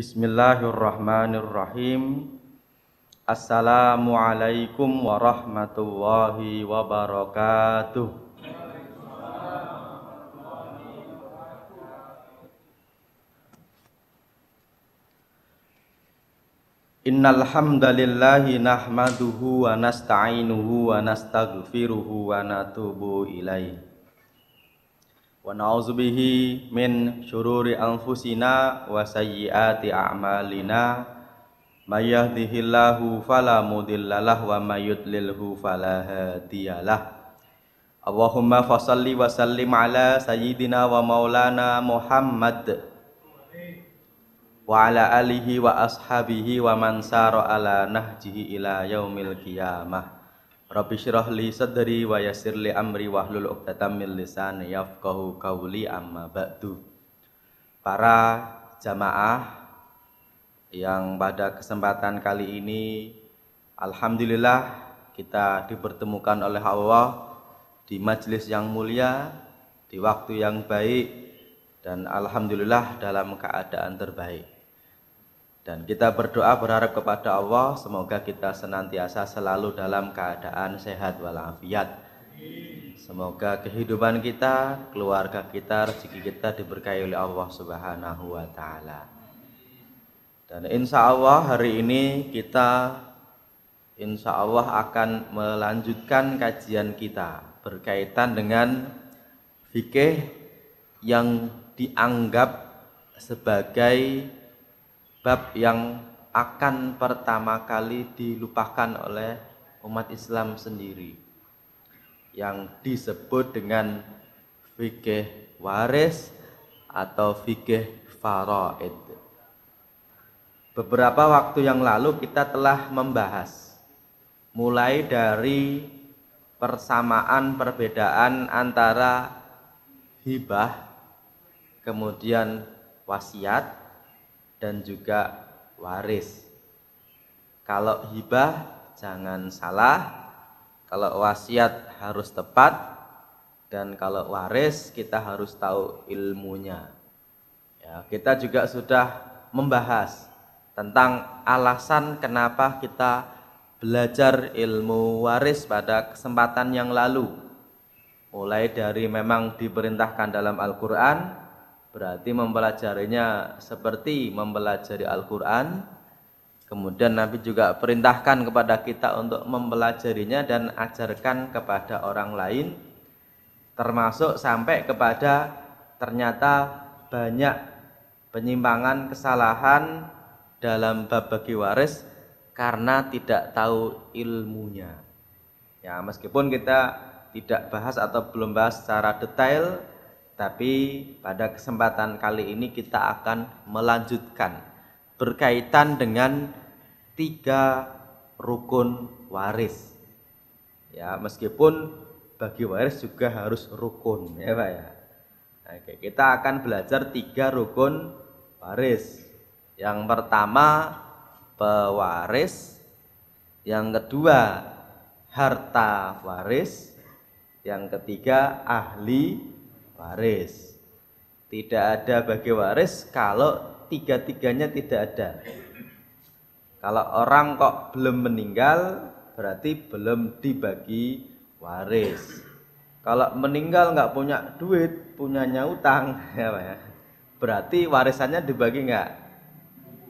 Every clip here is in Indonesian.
Bismillahirrahmanirrahim. Assalamualaikum warahmatullahi wabarakatuh. Innal hamdalillahi nahmaduhu wa nasta'inuhu wa nastaghfiruhu wa natubu ilaihi wa na'udzubihi min syururi anfusina a'malina may yahdihillahu fala wa may yudlilhu fala hadiyalah fasalli wa sallim ala wa maulana Muhammad wa ala alihi wa ashabihi wa man ala nahjihi ila Rabbi syrah li sadri wa yasir li amri wahlul 'uqdatam min lisan yafqahu qawli amma ba'du. Para jamaah yang pada kesempatan kali ini alhamdulillah kita dipertemukan oleh Allah di majelis yang mulia, di waktu yang baik dan alhamdulillah dalam keadaan terbaik. Dan kita berdoa berharap kepada Allah semoga kita senantiasa selalu dalam keadaan sehat walafiat. Semoga kehidupan kita, keluarga kita, rezeki kita diberkahi oleh Allah Subhanahu wa taala. Dan insya Allah hari ini kita insya Allah akan melanjutkan kajian kita berkaitan dengan fikih yang dianggap sebagai bab yang akan pertama kali dilupakan oleh umat Islam sendiri yang disebut dengan fikih waris atau fikih faraid. Beberapa waktu yang lalu kita telah membahas mulai dari persamaan perbedaan antara hibah kemudian wasiat dan juga waris. Kalau hibah jangan salah, kalau wasiat harus tepat, dan kalau waris kita harus tahu ilmunya. Ya, kita juga sudah membahas tentang alasan kenapa kita belajar ilmu waris pada kesempatan yang lalu. Mulai dari memang diperintahkan dalam Al-Quran, Berarti mempelajarinya seperti mempelajari Al-Quran. Kemudian Nabi juga perintahkan kepada kita untuk mempelajarinya dan ajarkan kepada orang lain. Termasuk sampai kepada ternyata banyak penyimpangan kesalahan dalam bab bagi waris karena tidak tahu ilmunya. Ya, meskipun kita tidak bahas atau belum bahas secara detail tapi pada kesempatan kali ini kita akan melanjutkan berkaitan dengan tiga rukun waris. Ya, meskipun bagi waris juga harus rukun, ya Pak ya. Oke, kita akan belajar tiga rukun waris. Yang pertama pewaris, yang kedua harta waris, yang ketiga ahli waris. Tidak ada bagi waris kalau tiga-tiganya tidak ada. Kalau orang kok belum meninggal berarti belum dibagi waris. Kalau meninggal nggak punya duit, punyanya utang, ya, ya. Berarti warisannya dibagi nggak?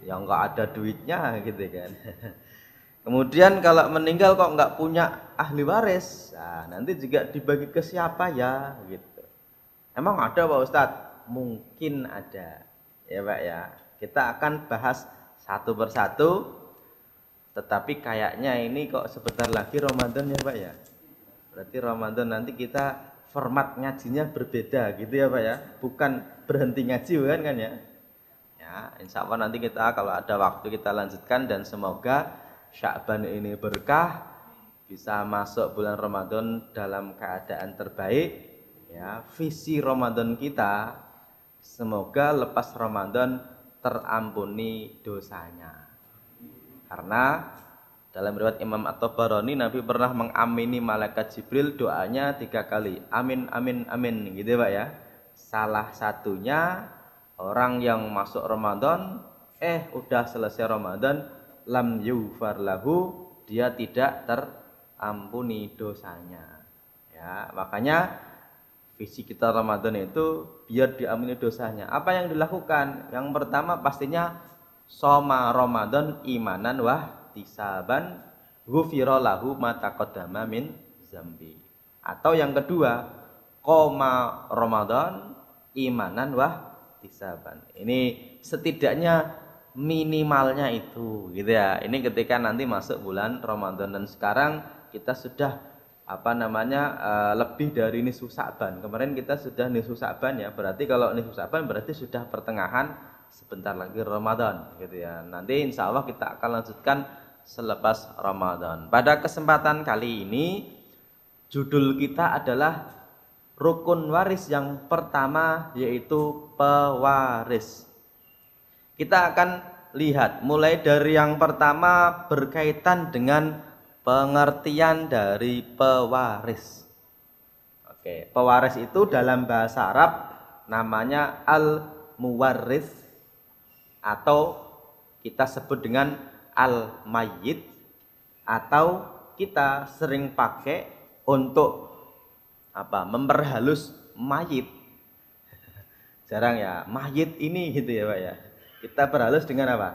Ya nggak ada duitnya gitu kan. Kemudian kalau meninggal kok nggak punya ahli waris, nah, nanti juga dibagi ke siapa ya? Gitu. Emang ada Pak Ustadz? Mungkin ada. Ya Pak ya. Kita akan bahas satu persatu. Tetapi kayaknya ini kok sebentar lagi Ramadan ya Pak ya. Berarti Ramadan nanti kita format ngajinya berbeda gitu ya Pak ya. Bukan berhenti ngaji bukan kan ya. Ya, insya Allah nanti kita kalau ada waktu kita lanjutkan dan semoga Syakban ini berkah bisa masuk bulan Ramadan dalam keadaan terbaik ya visi Ramadan kita semoga lepas Ramadan terampuni dosanya karena dalam riwayat Imam At-Tabarani Nabi pernah mengamini malaikat Jibril doanya tiga kali amin amin amin gitu Pak ya salah satunya orang yang masuk Ramadan eh udah selesai Ramadan lam yufar lahu dia tidak terampuni dosanya ya makanya visi kita Ramadan itu biar diamini dosanya. Apa yang dilakukan? Yang pertama pastinya soma Ramadan imanan wah tisaban gufirolahu lahu mataqaddama min zambi. Atau yang kedua, koma Ramadan imanan wah tisaban. Ini setidaknya minimalnya itu gitu ya. Ini ketika nanti masuk bulan Ramadan dan sekarang kita sudah apa namanya uh, lebih dari nisfu Sa'ban. Kemarin kita sudah nisfu Sa'ban ya. Berarti kalau nisfu Sa'ban berarti sudah pertengahan sebentar lagi Ramadan gitu ya. Nanti insya Allah kita akan lanjutkan selepas Ramadan. Pada kesempatan kali ini judul kita adalah rukun waris yang pertama yaitu pewaris. Kita akan lihat mulai dari yang pertama berkaitan dengan pengertian dari pewaris. Oke, pewaris itu dalam bahasa Arab namanya al muwaris atau kita sebut dengan al mayit atau kita sering pakai untuk apa? memperhalus mayit. Jarang ya, mayit ini gitu ya, Pak ya. Kita perhalus dengan apa?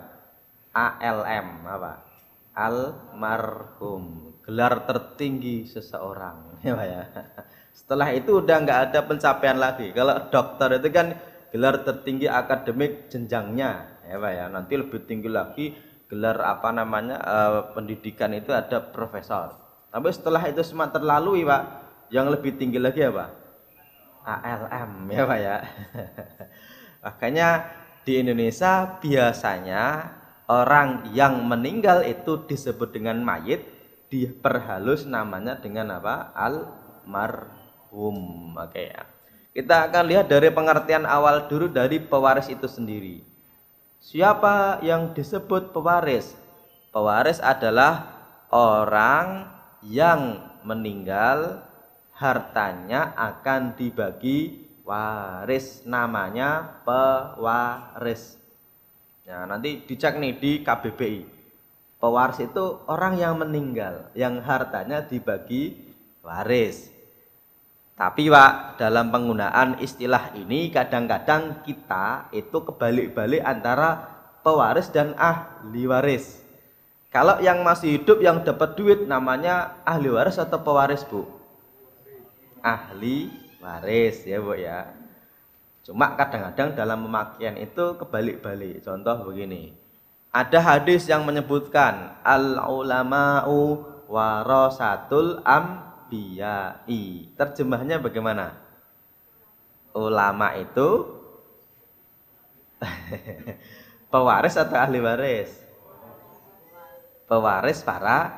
ALM apa? almarhum gelar tertinggi seseorang ya ya setelah itu udah nggak ada pencapaian lagi kalau dokter itu kan gelar tertinggi akademik jenjangnya ya Pak ya nanti lebih tinggi lagi gelar apa namanya eh, pendidikan itu ada profesor tapi setelah itu semua terlalui Pak yang lebih tinggi lagi apa ALM ya Pak ya makanya di Indonesia biasanya orang yang meninggal itu disebut dengan mayit diperhalus namanya dengan apa almarhum oke okay, ya kita akan lihat dari pengertian awal dulu dari pewaris itu sendiri siapa yang disebut pewaris pewaris adalah orang yang meninggal hartanya akan dibagi waris namanya pewaris Ya, nanti dicek nih di KBBI. Pewaris itu orang yang meninggal, yang hartanya dibagi waris. Tapi Pak, dalam penggunaan istilah ini kadang-kadang kita itu kebalik-balik antara pewaris dan ahli waris. Kalau yang masih hidup yang dapat duit namanya ahli waris atau pewaris, Bu? Ahli waris ya, Bu ya. Cuma kadang-kadang dalam pemakaian itu kebalik-balik. Contoh begini. Ada hadis yang menyebutkan al ulama'u warasatul ambiyai. Terjemahnya bagaimana? Ulama itu pewaris atau ahli waris? Pewaris para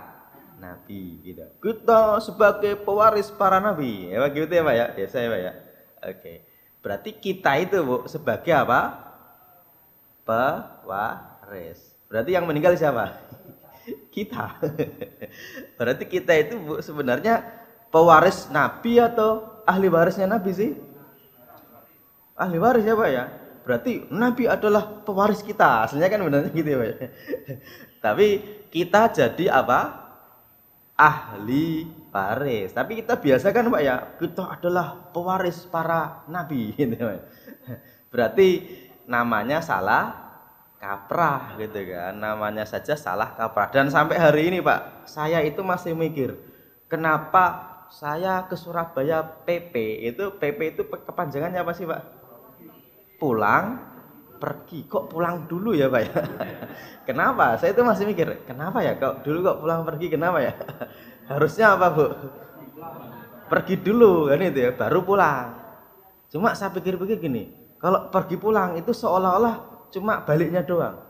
nabi gitu. Kita sebagai pewaris para nabi. Ya gitu ya Pak ya. Biasa ya Pak ya. Oke. Okay. Berarti kita itu Bu sebagai apa? Pewaris. Berarti yang meninggal siapa? kita. Berarti kita itu Bu sebenarnya pewaris nabi atau ahli warisnya nabi sih? Ahli waris ya ya? Berarti nabi adalah pewaris kita. Aslinya kan benar gitu ya Tapi kita jadi apa? Ahli Paris. Tapi kita biasa kan Pak ya, kita adalah pewaris para nabi gitu. Pak. Berarti namanya salah kaprah gitu kan. Namanya saja salah kaprah. Dan sampai hari ini Pak, saya itu masih mikir, kenapa saya ke Surabaya PP itu PP itu kepanjangannya apa sih Pak? Pulang pergi kok pulang dulu ya Pak ya. kenapa? Saya itu masih mikir, kenapa ya kok dulu kok pulang pergi kenapa ya? harusnya apa bu pergi dulu kan itu ya baru pulang cuma saya pikir-pikir gini kalau pergi pulang itu seolah-olah cuma baliknya doang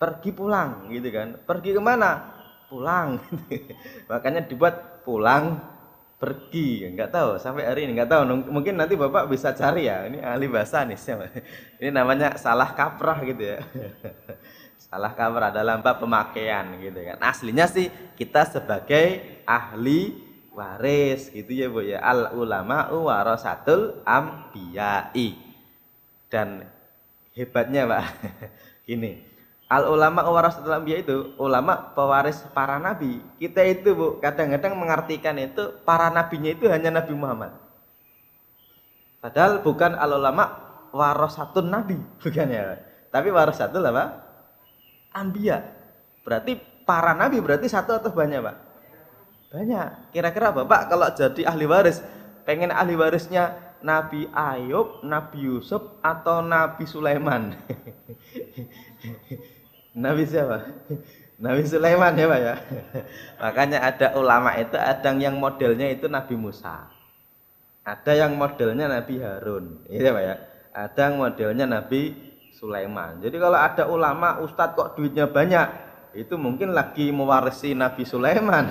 pergi pulang gitu kan pergi kemana pulang makanya dibuat pulang pergi nggak tahu sampai hari ini nggak tahu mungkin nanti bapak bisa cari ya ini ahli bahasa nih ini namanya salah kaprah gitu ya salah kabar adalah bab pemakaian gitu kan. Aslinya sih kita sebagai ahli waris gitu ya Bu ya. Al ulama warasatul ambiyai. Dan hebatnya Pak gini. Al ulama warasatul ambiyai itu ulama pewaris para nabi. Kita itu Bu kadang-kadang mengartikan itu para nabinya itu hanya Nabi Muhammad. Padahal bukan al ulama warasatun nabi, bukan ya. Tapi warasatul apa? ambia. Berarti para nabi berarti satu atau banyak, Pak? Banyak. Kira-kira Bapak kalau jadi ahli waris, pengen ahli warisnya Nabi Ayub, Nabi Yusuf, atau Nabi Sulaiman? Nabi siapa? Nabi Sulaiman ya Pak ya. Makanya ada ulama itu ada yang modelnya itu Nabi Musa. Ada yang modelnya Nabi Harun. Iya Pak ya. Ada yang modelnya Nabi Sulaiman. Jadi kalau ada ulama, ustadz kok duitnya banyak, itu mungkin lagi mewarisi Nabi Sulaiman.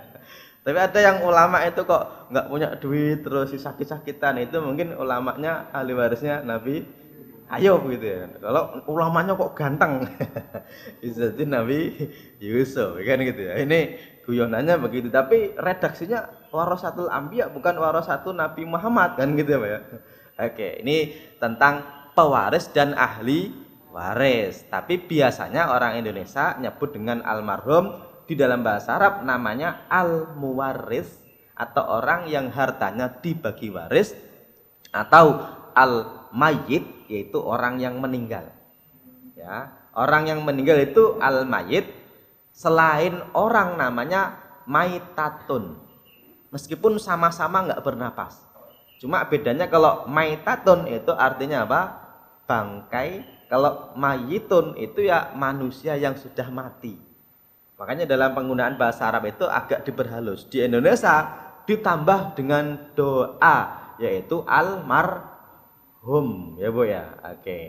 Tapi ada yang ulama itu kok nggak punya duit terus sakit-sakitan itu mungkin ulamanya ahli warisnya Nabi Ayo gitu ya. Kalau ulamanya kok ganteng, jadi Nabi Yusuf kan gitu ya. Ini guyonannya begitu. Tapi redaksinya warasatul ambiya bukan warasatul Nabi Muhammad kan gitu ya. ya. Oke, ini tentang pewaris dan ahli waris. Tapi biasanya orang Indonesia nyebut dengan almarhum di dalam bahasa Arab namanya al-muwaris atau orang yang hartanya dibagi waris atau al-mayyit yaitu orang yang meninggal. Ya, orang yang meninggal itu al-mayyit selain orang namanya maitatun. Meskipun sama-sama nggak bernapas. Cuma bedanya kalau maitatun itu artinya apa? bangkai kalau mayitun itu ya manusia yang sudah mati makanya dalam penggunaan bahasa Arab itu agak diperhalus di Indonesia ditambah dengan doa yaitu almarhum ya bu ya oke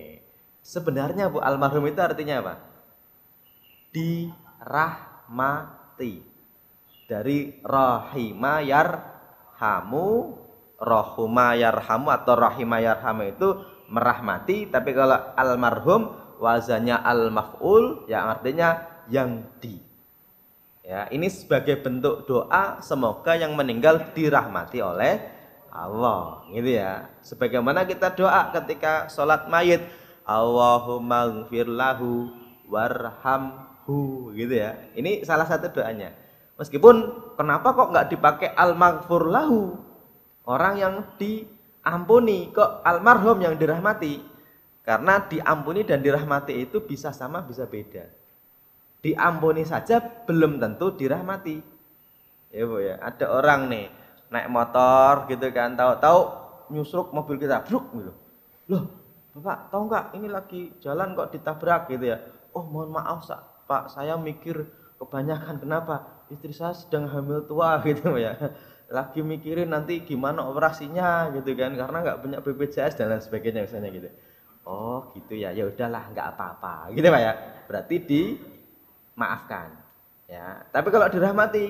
sebenarnya bu almarhum itu artinya apa dirahmati dari rahimayar hamu rohumayar hamu atau rahimayar hamu itu merahmati tapi kalau almarhum wazannya al maf'ul ya artinya yang di ya ini sebagai bentuk doa semoga yang meninggal dirahmati oleh Allah gitu ya sebagaimana kita doa ketika sholat mayit Allahumma lahu warhamhu gitu ya ini salah satu doanya meskipun kenapa kok nggak dipakai al lahu orang yang di ampuni ke almarhum yang dirahmati karena diampuni dan dirahmati itu bisa sama bisa beda diampuni saja belum tentu dirahmati ya bu ya ada orang nih naik motor gitu kan tahu-tahu nyusruk mobil kita bruk gitu loh bapak tahu nggak ini lagi jalan kok ditabrak gitu ya oh mohon maaf pak saya mikir kebanyakan kenapa istri saya sedang hamil tua gitu ya lagi mikirin nanti gimana operasinya gitu kan karena nggak punya BPJS dan lain sebagainya misalnya gitu oh gitu ya ya udahlah nggak apa-apa gitu pak ya berarti di maafkan ya tapi kalau dirahmati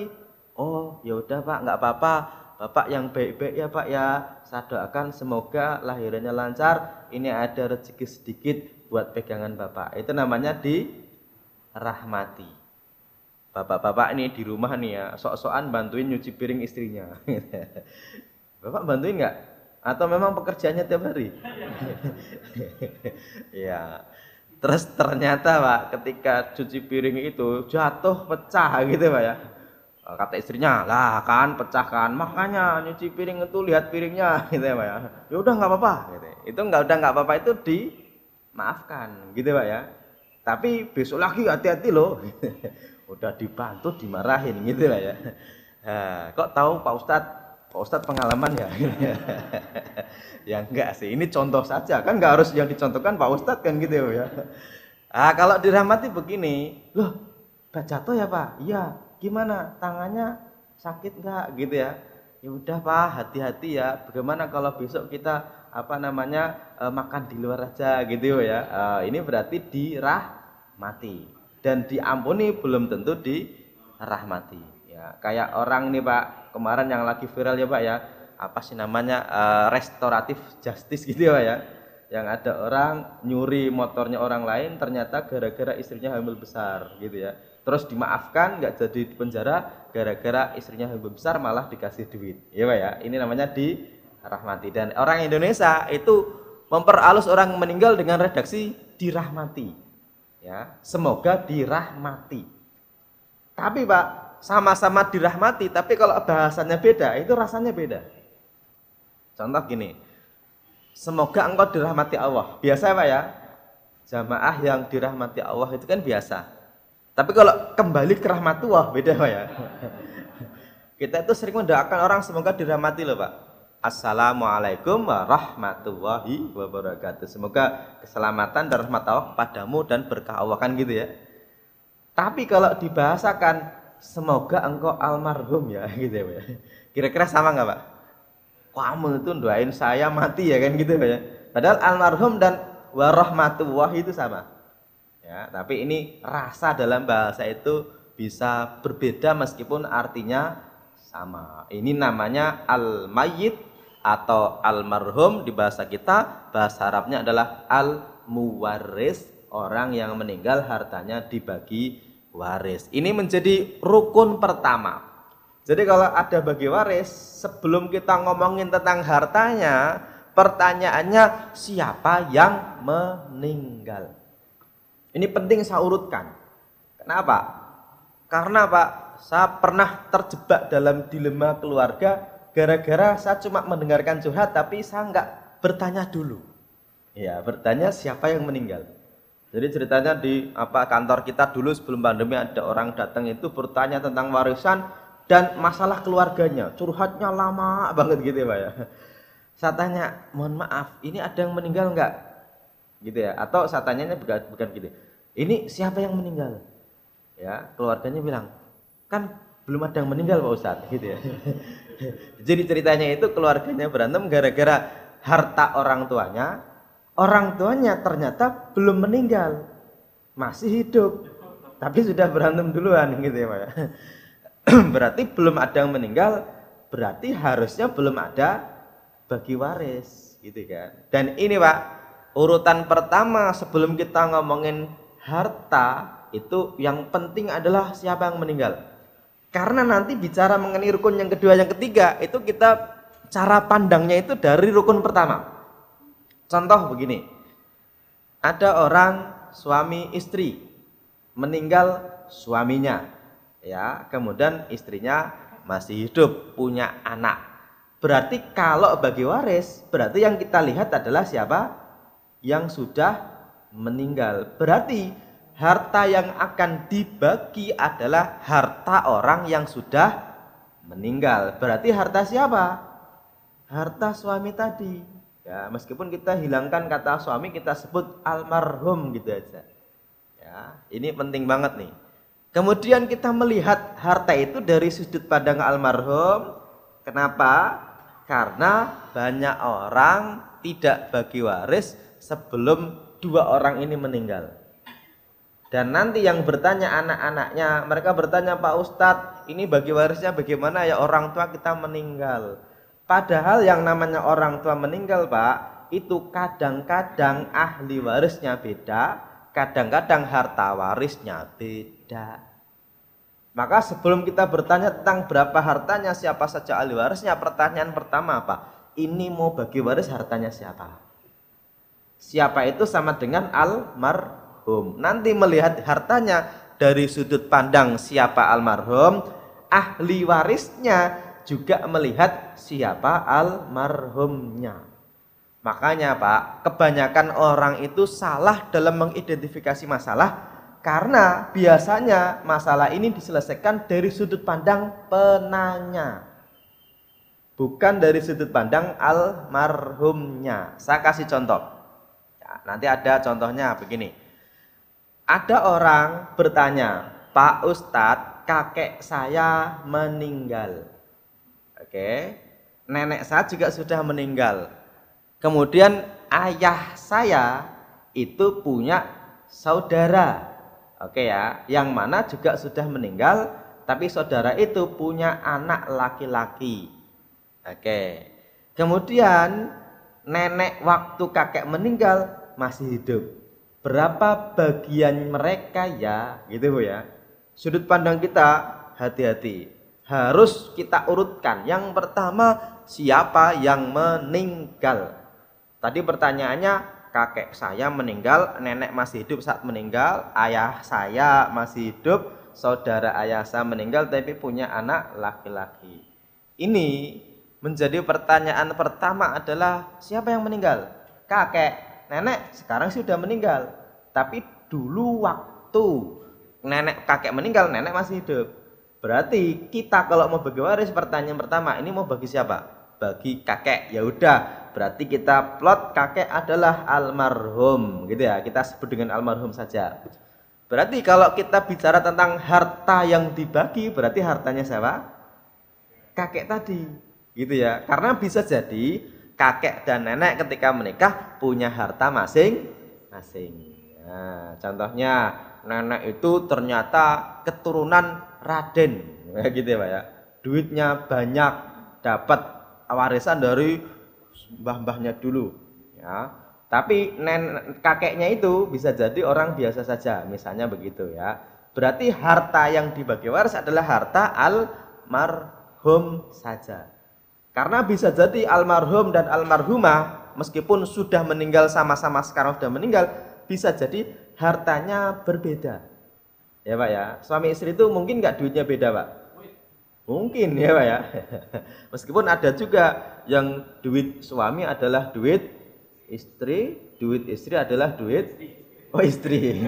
oh ya udah pak nggak apa-apa bapak yang baik-baik ya pak ya saya doakan semoga lahirannya lancar ini ada rezeki sedikit buat pegangan bapak itu namanya di rahmati bapak-bapak nih di rumah nih ya sok-sokan bantuin nyuci piring istrinya bapak bantuin nggak atau memang pekerjaannya tiap hari ya terus ternyata pak ketika cuci piring itu jatuh pecah gitu pak ya eh, kata istrinya lah kan pecahkan makanya nyuci piring itu lihat piringnya gitu ya pak ya ya udah nggak apa-apa gitu itu nggak udah nggak apa-apa itu dimaafkan gitu pak ya tapi besok lagi hati-hati loh udah dibantu dimarahin gitu lah ya nah, kok tahu Pak Ustadz Pak Ustadz pengalaman ya ya enggak sih ini contoh saja kan enggak harus yang dicontohkan Pak Ustadz kan gitu ya ah kalau dirahmati begini loh jatuh ya Pak iya gimana tangannya sakit enggak gitu ya ya udah Pak hati-hati ya bagaimana kalau besok kita apa namanya eh, makan di luar aja gitu ya eh, ini berarti dirahmati dan diampuni belum tentu dirahmati ya kayak orang nih pak kemarin yang lagi viral ya pak ya apa sih namanya uh, restoratif justice gitu ya pak ya yang ada orang nyuri motornya orang lain ternyata gara-gara istrinya hamil besar gitu ya terus dimaafkan nggak jadi penjara gara-gara istrinya hamil besar malah dikasih duit ya pak ya ini namanya di rahmati dan orang Indonesia itu memperalus orang meninggal dengan redaksi dirahmati ya semoga dirahmati tapi pak sama-sama dirahmati tapi kalau bahasanya beda itu rasanya beda contoh gini semoga engkau dirahmati Allah biasa pak ya jamaah yang dirahmati Allah itu kan biasa tapi kalau kembali ke rahmat Allah beda pak ya kita itu sering mendoakan orang semoga dirahmati loh pak Assalamualaikum warahmatullahi wabarakatuh. Semoga keselamatan dan rahmat Allah padamu dan berkah Allah kan gitu ya. Tapi kalau dibahasakan semoga engkau almarhum ya gitu ya, ya. Kira-kira sama nggak pak? Kamu itu doain saya mati ya kan gitu ya. Padahal almarhum dan warahmatullah itu sama. Ya, tapi ini rasa dalam bahasa itu bisa berbeda meskipun artinya sama. Ini namanya al-mayyit atau almarhum di bahasa kita bahasa Arabnya adalah al muwaris orang yang meninggal hartanya dibagi waris. Ini menjadi rukun pertama. Jadi kalau ada bagi waris, sebelum kita ngomongin tentang hartanya, pertanyaannya siapa yang meninggal? Ini penting saya urutkan. Kenapa? Karena Pak, saya pernah terjebak dalam dilema keluarga gara-gara saya cuma mendengarkan curhat tapi saya nggak bertanya dulu ya bertanya siapa yang meninggal jadi ceritanya di apa kantor kita dulu sebelum pandemi ada orang datang itu bertanya tentang warisan dan masalah keluarganya curhatnya lama banget gitu ya pak ya saya tanya mohon maaf ini ada yang meninggal nggak gitu ya atau saya tanyanya bukan, bukan gitu ini siapa yang meninggal ya keluarganya bilang kan belum ada yang meninggal pak ustadz gitu ya Jadi ceritanya itu keluarganya berantem gara-gara harta orang tuanya. Orang tuanya ternyata belum meninggal, masih hidup, tapi sudah berantem duluan gitu ya Pak. berarti belum ada yang meninggal, berarti harusnya belum ada bagi waris gitu kan. Dan ini Pak, urutan pertama sebelum kita ngomongin harta itu yang penting adalah siapa yang meninggal karena nanti bicara mengenai rukun yang kedua, yang ketiga, itu kita cara pandangnya itu dari rukun pertama. Contoh begini, ada orang suami istri meninggal suaminya, ya kemudian istrinya masih hidup punya anak. Berarti kalau bagi waris, berarti yang kita lihat adalah siapa yang sudah meninggal. Berarti harta yang akan dibagi adalah harta orang yang sudah meninggal. Berarti harta siapa? Harta suami tadi. Ya, meskipun kita hilangkan kata suami, kita sebut almarhum gitu aja. Ya, ini penting banget nih. Kemudian kita melihat harta itu dari sudut pandang almarhum. Kenapa? Karena banyak orang tidak bagi waris sebelum dua orang ini meninggal. Dan nanti yang bertanya anak-anaknya, mereka bertanya Pak Ustadz, ini bagi warisnya bagaimana ya orang tua kita meninggal. Padahal yang namanya orang tua meninggal Pak, itu kadang-kadang ahli warisnya beda, kadang-kadang harta warisnya beda. Maka sebelum kita bertanya tentang berapa hartanya, siapa saja ahli warisnya, pertanyaan pertama apa? Ini mau bagi waris hartanya siapa? Siapa itu sama dengan almar almarhum. Nanti melihat hartanya dari sudut pandang siapa almarhum, ahli warisnya juga melihat siapa almarhumnya. Makanya Pak, kebanyakan orang itu salah dalam mengidentifikasi masalah karena biasanya masalah ini diselesaikan dari sudut pandang penanya bukan dari sudut pandang almarhumnya. Saya kasih contoh. Ya, nanti ada contohnya begini. Ada orang bertanya, Pak Ustadz, kakek saya meninggal. Oke, nenek saya juga sudah meninggal. Kemudian ayah saya itu punya saudara. Oke ya, yang mana juga sudah meninggal, tapi saudara itu punya anak laki-laki. Oke. Kemudian nenek waktu kakek meninggal masih hidup berapa bagian mereka ya gitu Bu ya sudut pandang kita hati-hati harus kita urutkan yang pertama siapa yang meninggal tadi pertanyaannya kakek saya meninggal, nenek masih hidup saat meninggal, ayah saya masih hidup, saudara ayah saya meninggal tapi punya anak laki-laki. Ini menjadi pertanyaan pertama adalah siapa yang meninggal? Kakek nenek sekarang sih udah meninggal. Tapi dulu waktu nenek kakek meninggal, nenek masih hidup. Berarti kita kalau mau bagi waris pertanyaan pertama ini mau bagi siapa? Bagi kakek. Ya udah, berarti kita plot kakek adalah almarhum gitu ya. Kita sebut dengan almarhum saja. Berarti kalau kita bicara tentang harta yang dibagi, berarti hartanya siapa? Kakek tadi. Gitu ya. Karena bisa jadi kakek dan nenek ketika menikah punya harta masing-masing. Nah, contohnya nenek itu ternyata keturunan Raden, ya gitu ya Pak ya. Duitnya banyak, dapat warisan dari mbah-mbahnya dulu, ya. Tapi nenek kakeknya itu bisa jadi orang biasa saja, misalnya begitu ya. Berarti harta yang dibagi waris adalah harta almarhum saja. Karena bisa jadi almarhum dan almarhumah meskipun sudah meninggal sama-sama sekarang sudah meninggal, bisa jadi hartanya berbeda. Ya Pak ya, suami istri itu mungkin nggak duitnya beda Pak. Mungkin ya Pak ya. Meskipun ada juga yang duit suami adalah duit istri, duit istri adalah duit oh istri.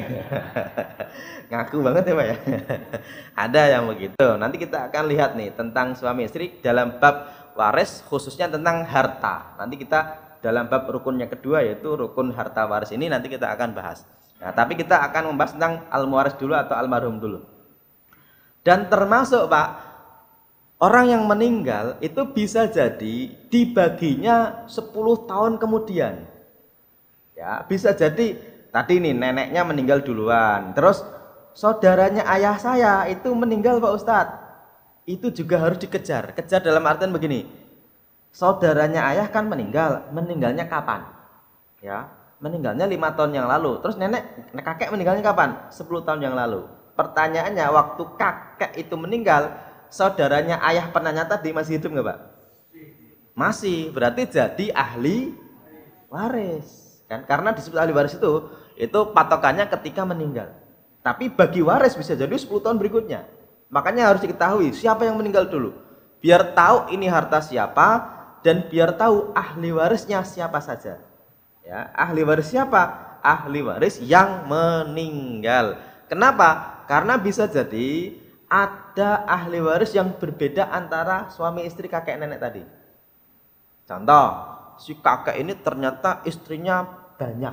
Ngaku banget ya Pak ya. ada yang begitu. Nanti kita akan lihat nih tentang suami istri dalam bab waris khususnya tentang harta. Nanti kita dalam bab rukunnya kedua yaitu rukun harta waris ini nanti kita akan bahas. Nah, tapi kita akan membahas tentang al-muwaris dulu atau almarhum dulu. Dan termasuk Pak, orang yang meninggal itu bisa jadi dibaginya 10 tahun kemudian. Ya, bisa jadi tadi ini neneknya meninggal duluan. Terus saudaranya ayah saya itu meninggal Pak Ustadz itu juga harus dikejar. Kejar dalam artian begini. Saudaranya ayah kan meninggal, meninggalnya kapan? Ya, meninggalnya lima tahun yang lalu. Terus nenek, kakek meninggalnya kapan? 10 tahun yang lalu. Pertanyaannya, waktu kakek itu meninggal, saudaranya ayah pernah nyata di masih hidup nggak pak? Masih. Berarti jadi ahli waris. Kan? Karena disebut ahli waris itu, itu patokannya ketika meninggal. Tapi bagi waris bisa jadi 10 tahun berikutnya. Makanya harus diketahui siapa yang meninggal dulu. Biar tahu ini harta siapa dan biar tahu ahli warisnya siapa saja. Ya, ahli waris siapa? Ahli waris yang meninggal. Kenapa? Karena bisa jadi ada ahli waris yang berbeda antara suami istri kakek nenek tadi. Contoh, si kakek ini ternyata istrinya banyak.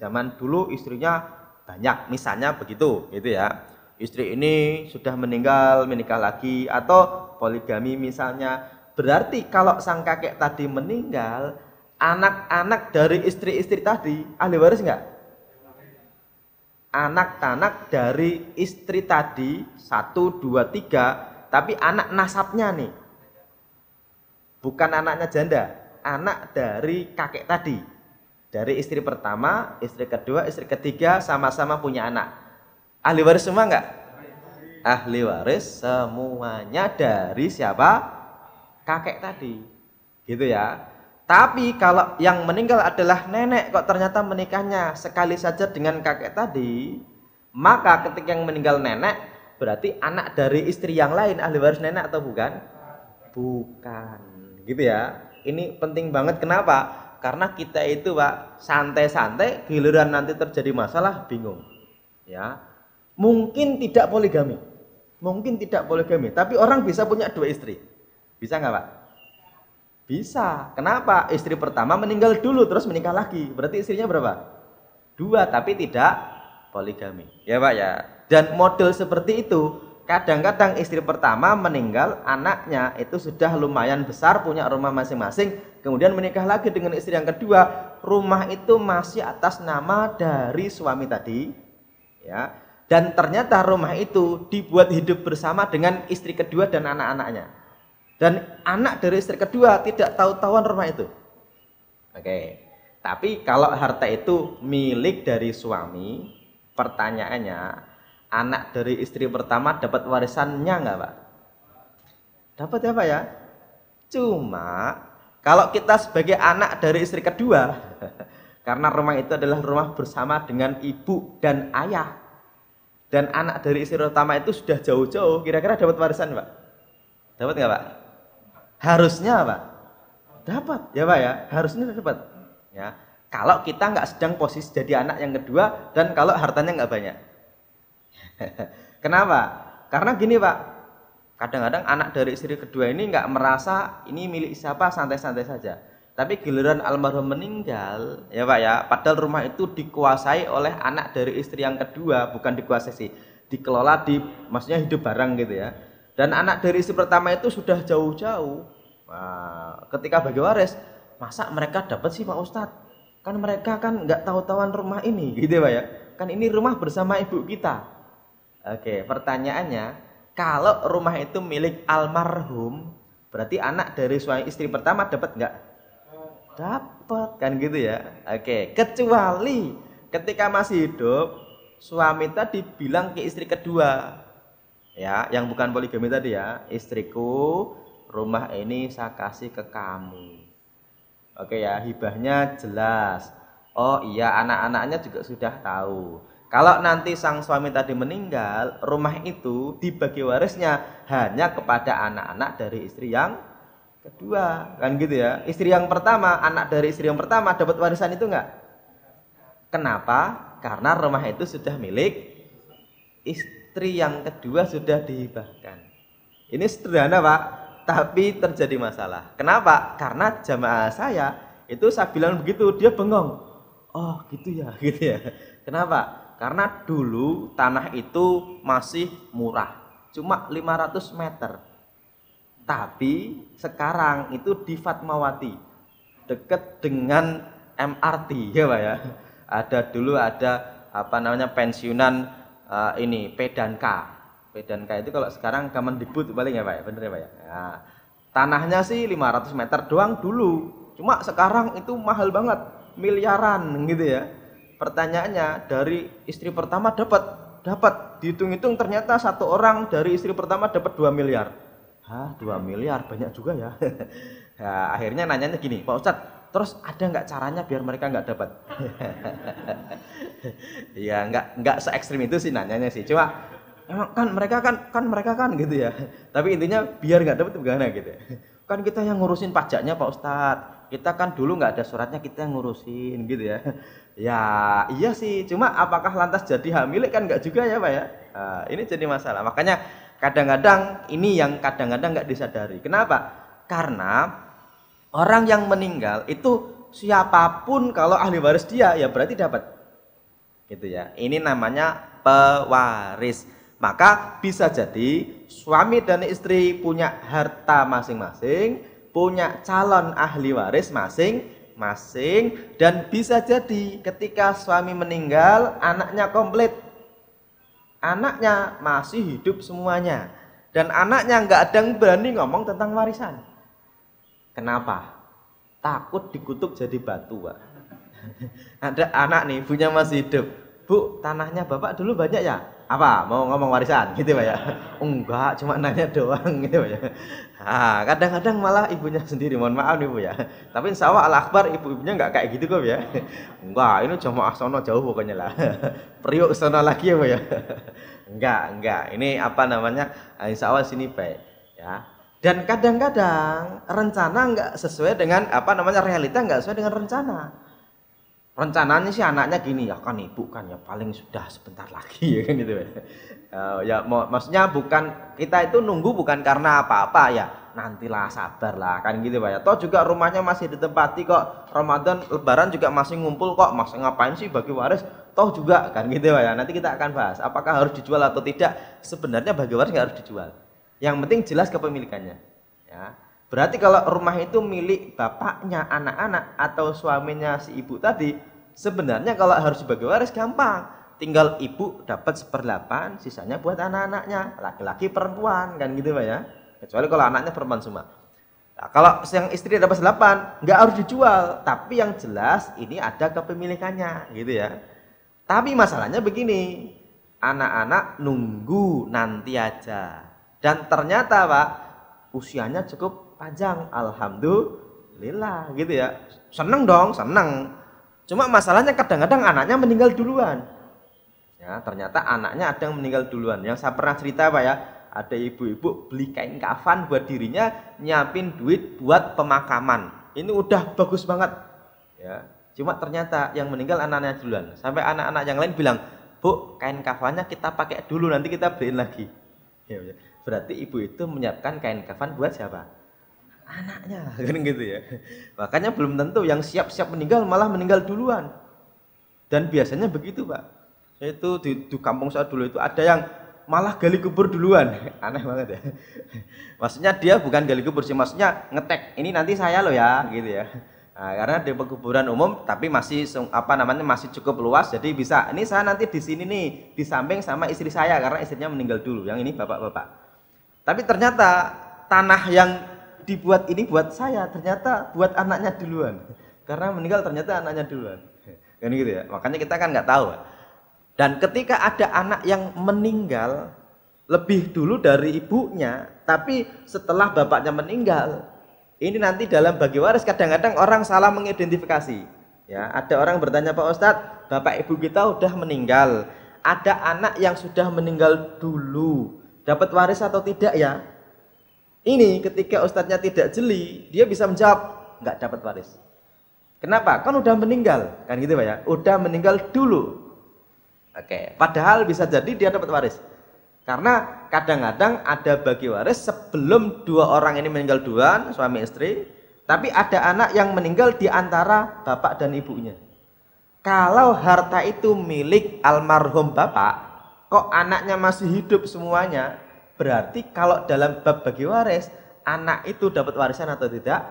Zaman dulu istrinya banyak, misalnya begitu, gitu ya istri ini sudah meninggal, menikah lagi atau poligami misalnya. Berarti kalau sang kakek tadi meninggal, anak-anak dari istri-istri tadi ahli waris enggak? Anak-anak dari istri tadi satu dua tiga, tapi anak nasabnya nih. Bukan anaknya janda, anak dari kakek tadi. Dari istri pertama, istri kedua, istri ketiga sama-sama punya anak Ahli waris semua enggak? Ahli waris semuanya dari siapa? Kakek tadi. Gitu ya. Tapi kalau yang meninggal adalah nenek kok ternyata menikahnya sekali saja dengan kakek tadi, maka ketika yang meninggal nenek berarti anak dari istri yang lain ahli waris nenek atau bukan? Bukan. Gitu ya. Ini penting banget kenapa? karena kita itu pak santai-santai giliran nanti terjadi masalah bingung ya mungkin tidak poligami. Mungkin tidak poligami, tapi orang bisa punya dua istri. Bisa nggak Pak? Bisa. Kenapa? Istri pertama meninggal dulu terus menikah lagi. Berarti istrinya berapa? Dua, tapi tidak poligami. Ya Pak ya. Dan model seperti itu kadang-kadang istri pertama meninggal anaknya itu sudah lumayan besar punya rumah masing-masing kemudian menikah lagi dengan istri yang kedua rumah itu masih atas nama dari suami tadi ya dan ternyata rumah itu dibuat hidup bersama dengan istri kedua dan anak-anaknya. Dan anak dari istri kedua tidak tahu-tahuan rumah itu. Oke. Tapi kalau harta itu milik dari suami, pertanyaannya anak dari istri pertama dapat warisannya nggak pak? Dapat ya pak ya? Cuma kalau kita sebagai anak dari istri kedua, karena rumah itu adalah rumah bersama dengan ibu dan ayah, dan anak dari istri pertama itu sudah jauh-jauh, kira-kira dapat warisan, Pak? Dapat nggak, Pak? Harusnya, Pak. Dapat, ya Pak ya. Harusnya dapat. Ya. Kalau kita nggak sedang posisi jadi anak yang kedua dan kalau hartanya nggak banyak. Kenapa? Karena gini, Pak. Kadang-kadang anak dari istri kedua ini nggak merasa ini milik siapa, santai-santai saja. Tapi giliran almarhum meninggal, ya Pak ya, padahal rumah itu dikuasai oleh anak dari istri yang kedua, bukan dikuasai sih, dikelola di maksudnya hidup bareng gitu ya. Dan anak dari istri pertama itu sudah jauh-jauh. ketika bagi waris, masa mereka dapat sih Pak Ustadz? Kan mereka kan nggak tahu-tahuan rumah ini gitu ya Pak ya. Kan ini rumah bersama ibu kita. Oke, pertanyaannya, kalau rumah itu milik almarhum, berarti anak dari suami istri pertama dapat nggak? dapat kan gitu ya oke kecuali ketika masih hidup suami tadi bilang ke istri kedua ya yang bukan poligami tadi ya istriku rumah ini saya kasih ke kamu oke ya hibahnya jelas oh iya anak-anaknya juga sudah tahu kalau nanti sang suami tadi meninggal, rumah itu dibagi warisnya hanya kepada anak-anak dari istri yang kedua kan gitu ya istri yang pertama anak dari istri yang pertama dapat warisan itu enggak kenapa karena rumah itu sudah milik istri yang kedua sudah dihibahkan ini sederhana pak tapi terjadi masalah kenapa karena jamaah saya itu saya bilang begitu dia bengong oh gitu ya gitu ya kenapa karena dulu tanah itu masih murah cuma 500 meter tapi sekarang itu di Fatmawati dekat dengan MRT ya Pak ya ada dulu ada apa namanya pensiunan uh, ini Pedanka Pedanka itu kalau sekarang dibut balik ya Pak ya bener ya Pak ya nah, tanahnya sih 500 meter doang dulu cuma sekarang itu mahal banget miliaran gitu ya pertanyaannya dari istri pertama dapat dapat dihitung-hitung ternyata satu orang dari istri pertama dapat 2 miliar Hah, 2 miliar banyak juga ya. nah, akhirnya nanyanya gini, Pak Ustadz, terus ada nggak caranya biar mereka nggak dapat? ya nggak nggak se ekstrim itu sih nanyanya sih, cuma emang kan mereka kan kan mereka kan gitu ya. Tapi intinya biar nggak dapat bagaimana gitu. Ya? Kan kita yang ngurusin pajaknya Pak Ustadz, kita kan dulu nggak ada suratnya kita yang ngurusin gitu ya. Ya iya sih, cuma apakah lantas jadi milik kan nggak juga ya Pak ya? Nah, ini jadi masalah. Makanya Kadang-kadang ini yang kadang-kadang nggak disadari. Kenapa? Karena orang yang meninggal itu siapapun kalau ahli waris dia ya berarti dapat. Gitu ya. Ini namanya pewaris. Maka bisa jadi suami dan istri punya harta masing-masing, punya calon ahli waris masing-masing dan bisa jadi ketika suami meninggal anaknya komplit Anaknya masih hidup semuanya. Dan anaknya nggak ada yang berani ngomong tentang warisan. Kenapa? Takut dikutuk jadi batu, Pak. ada anak nih, ibunya masih hidup. Bu, tanahnya Bapak dulu banyak ya? apa mau ngomong warisan gitu pak ya enggak cuma nanya doang gitu pak ya nah, kadang-kadang malah ibunya sendiri mohon maaf nih bu ya tapi insya Allah al akbar ibu-ibunya enggak kayak gitu kok ya enggak ini cuma asono jauh pokoknya lah periuk sono lagi ya bu ya enggak enggak ini apa namanya ah, insya Allah sini baik ya dan kadang-kadang rencana enggak sesuai dengan apa namanya realita enggak sesuai dengan rencana rencananya sih anaknya gini ya kan ibu kan ya paling sudah sebentar lagi ya kan itu ya, eh, ya mau, maksudnya bukan kita itu nunggu bukan karena apa-apa ya nantilah lah kan gitu pak ya toh juga rumahnya masih ditempati kok Ramadan Lebaran juga masih ngumpul kok masih ngapain sih bagi waris toh juga kan gitu pak ya nanti kita akan bahas apakah harus dijual atau tidak sebenarnya bagi waris nggak harus dijual yang penting jelas kepemilikannya ya berarti kalau rumah itu milik bapaknya anak-anak atau suaminya si ibu tadi Sebenarnya kalau harus dibagi waris gampang, tinggal ibu dapat seperdelapan, sisanya buat anak-anaknya, laki-laki perempuan kan gitu pak ya. Kecuali kalau anaknya perempuan semua. Nah, kalau yang istri dapat delapan, nggak harus dijual, tapi yang jelas ini ada kepemilikannya gitu ya. Tapi masalahnya begini, anak-anak nunggu nanti aja. Dan ternyata pak usianya cukup panjang, alhamdulillah gitu ya. Seneng dong, seneng. Cuma masalahnya kadang-kadang anaknya meninggal duluan. Ya, ternyata anaknya ada yang meninggal duluan. Yang saya pernah cerita Pak ya, ada ibu-ibu beli kain kafan buat dirinya, nyiapin duit buat pemakaman. Ini udah bagus banget. Ya, cuma ternyata yang meninggal anaknya duluan. Sampai anak-anak yang lain bilang, "Bu, kain kafannya kita pakai dulu nanti kita beliin lagi." Ya, ya. berarti ibu itu menyiapkan kain kafan buat siapa? anaknya kan gitu ya makanya belum tentu yang siap-siap meninggal malah meninggal duluan dan biasanya begitu pak itu di, di kampung saya dulu itu ada yang malah gali kubur duluan aneh banget ya maksudnya dia bukan gali kubur sih maksudnya ngetek ini nanti saya loh ya gitu ya Nah, karena di pekuburan umum tapi masih apa namanya masih cukup luas jadi bisa ini saya nanti di sini nih di samping sama istri saya karena istrinya meninggal dulu yang ini bapak-bapak tapi ternyata tanah yang dibuat ini buat saya ternyata buat anaknya duluan karena meninggal ternyata anaknya duluan kan gitu ya makanya kita kan nggak tahu dan ketika ada anak yang meninggal lebih dulu dari ibunya tapi setelah bapaknya meninggal ini nanti dalam bagi waris kadang-kadang orang salah mengidentifikasi ya ada orang bertanya Pak Ustadz bapak ibu kita udah meninggal ada anak yang sudah meninggal dulu dapat waris atau tidak ya ini ketika ustadznya tidak jeli, dia bisa menjawab nggak dapat waris. Kenapa? Kan udah meninggal, kan gitu pak ya? Udah meninggal dulu. Oke, padahal bisa jadi dia dapat waris. Karena kadang-kadang ada bagi waris sebelum dua orang ini meninggal duluan, suami istri, tapi ada anak yang meninggal di antara bapak dan ibunya. Kalau harta itu milik almarhum bapak, kok anaknya masih hidup semuanya, Berarti kalau dalam bab bagi waris, anak itu dapat warisan atau tidak?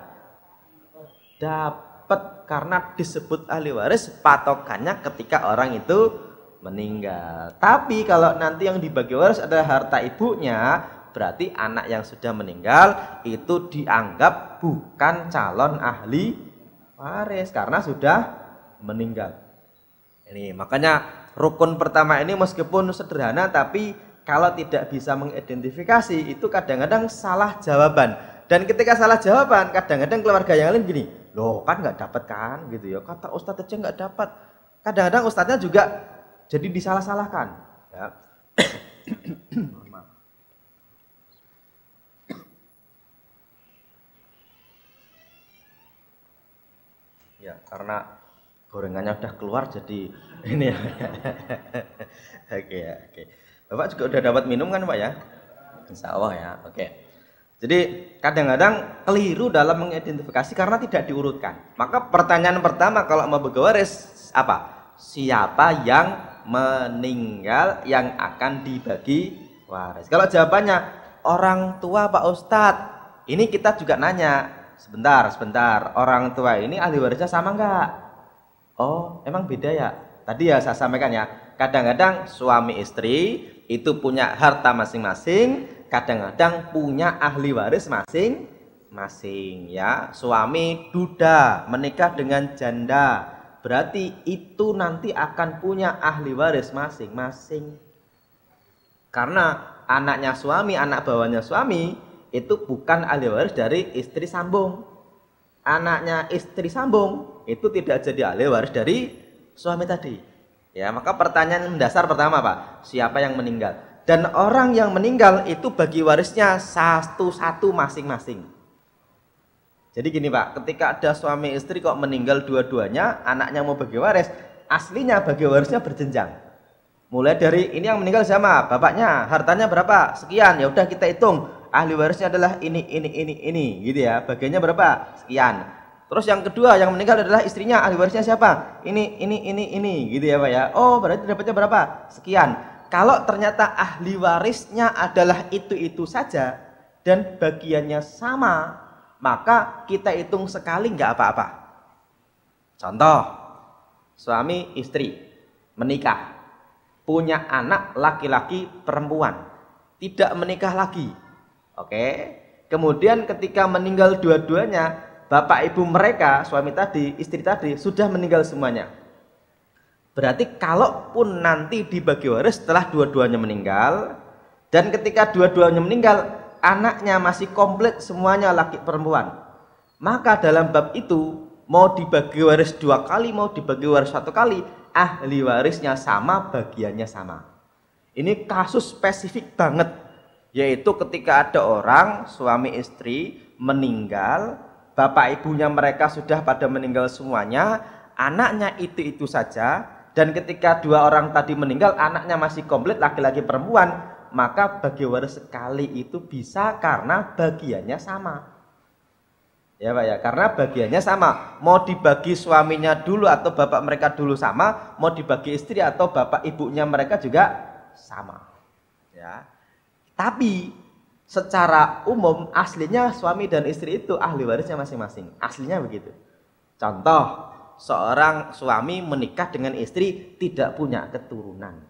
Dapat karena disebut ahli waris patokannya ketika orang itu meninggal. Tapi kalau nanti yang dibagi waris adalah harta ibunya, berarti anak yang sudah meninggal itu dianggap bukan calon ahli waris karena sudah meninggal. Ini makanya rukun pertama ini meskipun sederhana tapi kalau tidak bisa mengidentifikasi itu kadang-kadang salah jawaban. Dan ketika salah jawaban, kadang-kadang keluarga yang lain gini, loh kan nggak dapat kan gitu ya. Kata Ustadz aja nggak dapat. Kadang-kadang Ustadznya juga jadi disalah-salahkan. Ya. ya karena gorengannya udah keluar jadi ini ya. oke ya, oke. Bapak juga udah dapat minum kan Pak ya? Insya Allah ya, oke. Jadi kadang-kadang keliru dalam mengidentifikasi karena tidak diurutkan. Maka pertanyaan pertama kalau mau begawaris apa? Siapa yang meninggal yang akan dibagi waris? Kalau jawabannya orang tua Pak Ustadz, ini kita juga nanya. Sebentar, sebentar. Orang tua ini ahli warisnya sama nggak? Oh, emang beda ya? Tadi ya saya sampaikan ya. Kadang-kadang suami istri itu punya harta masing-masing, kadang-kadang punya ahli waris masing-masing ya. Suami duda menikah dengan janda, berarti itu nanti akan punya ahli waris masing-masing. Karena anaknya suami, anak bawahnya suami itu bukan ahli waris dari istri sambung. Anaknya istri sambung itu tidak jadi ahli waris dari suami tadi. Ya, maka pertanyaan mendasar pertama, Pak, siapa yang meninggal? Dan orang yang meninggal itu bagi warisnya satu-satu masing-masing. Jadi gini, Pak, ketika ada suami istri kok meninggal dua-duanya, anaknya mau bagi waris, aslinya bagi warisnya berjenjang. Mulai dari ini yang meninggal sama bapaknya, hartanya berapa? Sekian. Ya udah kita hitung. Ahli warisnya adalah ini ini ini ini gitu ya. Bagiannya berapa? Sekian. Terus yang kedua yang meninggal adalah istrinya, ahli warisnya siapa? Ini, ini, ini, ini, gitu ya Pak ya. Oh, berarti dapatnya berapa? Sekian. Kalau ternyata ahli warisnya adalah itu-itu saja dan bagiannya sama, maka kita hitung sekali nggak apa-apa. Contoh, suami istri menikah, punya anak laki-laki perempuan, tidak menikah lagi. Oke. Kemudian ketika meninggal dua-duanya, bapak ibu mereka, suami tadi, istri tadi sudah meninggal semuanya. Berarti kalaupun nanti dibagi waris setelah dua-duanya meninggal dan ketika dua-duanya meninggal anaknya masih komplit semuanya laki perempuan. Maka dalam bab itu mau dibagi waris dua kali, mau dibagi waris satu kali, ahli warisnya sama, bagiannya sama. Ini kasus spesifik banget, yaitu ketika ada orang suami istri meninggal bapak ibunya mereka sudah pada meninggal semuanya, anaknya itu-itu saja, dan ketika dua orang tadi meninggal, anaknya masih komplit laki-laki perempuan, maka bagi waris sekali itu bisa karena bagiannya sama. Ya Pak ya, karena bagiannya sama. Mau dibagi suaminya dulu atau bapak mereka dulu sama, mau dibagi istri atau bapak ibunya mereka juga sama. Ya. Tapi secara umum aslinya suami dan istri itu ahli warisnya masing-masing. Aslinya begitu. Contoh, seorang suami menikah dengan istri tidak punya keturunan.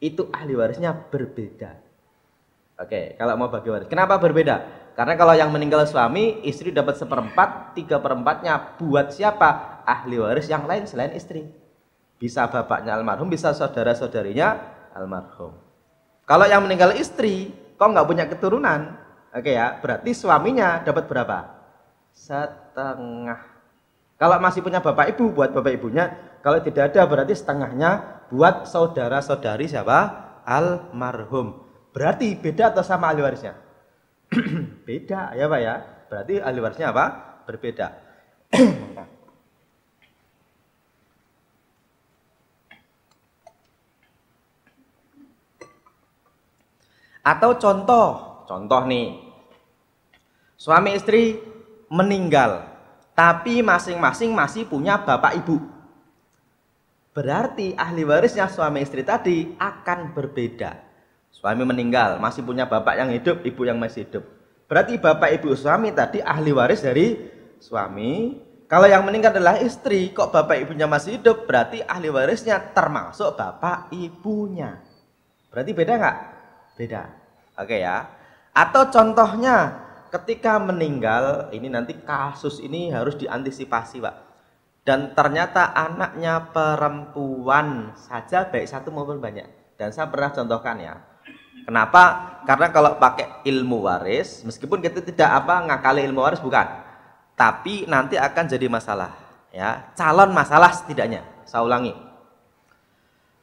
Itu ahli warisnya berbeda. Oke, kalau mau bagi waris. Kenapa berbeda? Karena kalau yang meninggal suami, istri dapat seperempat, tiga perempatnya buat siapa? Ahli waris yang lain selain istri. Bisa bapaknya almarhum, bisa saudara-saudarinya almarhum. Kalau yang meninggal istri, kau nggak punya keturunan, oke okay ya, berarti suaminya dapat berapa? Setengah. Kalau masih punya bapak ibu buat bapak ibunya, kalau tidak ada berarti setengahnya buat saudara saudari siapa? Almarhum. Berarti beda atau sama ahli warisnya? beda ya pak ya. Berarti ahli warisnya apa? Berbeda. Atau contoh, contoh nih. Suami istri meninggal, tapi masing-masing masih punya bapak ibu. Berarti ahli warisnya suami istri tadi akan berbeda. Suami meninggal, masih punya bapak yang hidup, ibu yang masih hidup. Berarti bapak ibu suami tadi ahli waris dari suami. Kalau yang meninggal adalah istri, kok bapak ibunya masih hidup, berarti ahli warisnya termasuk bapak ibunya. Berarti beda nggak? Beda. Oke ya. Atau contohnya ketika meninggal ini nanti kasus ini harus diantisipasi, Pak. Dan ternyata anaknya perempuan saja baik satu maupun banyak. Dan saya pernah contohkan ya. Kenapa? Karena kalau pakai ilmu waris, meskipun kita tidak apa ngakali ilmu waris bukan, tapi nanti akan jadi masalah ya, calon masalah setidaknya. Saya ulangi.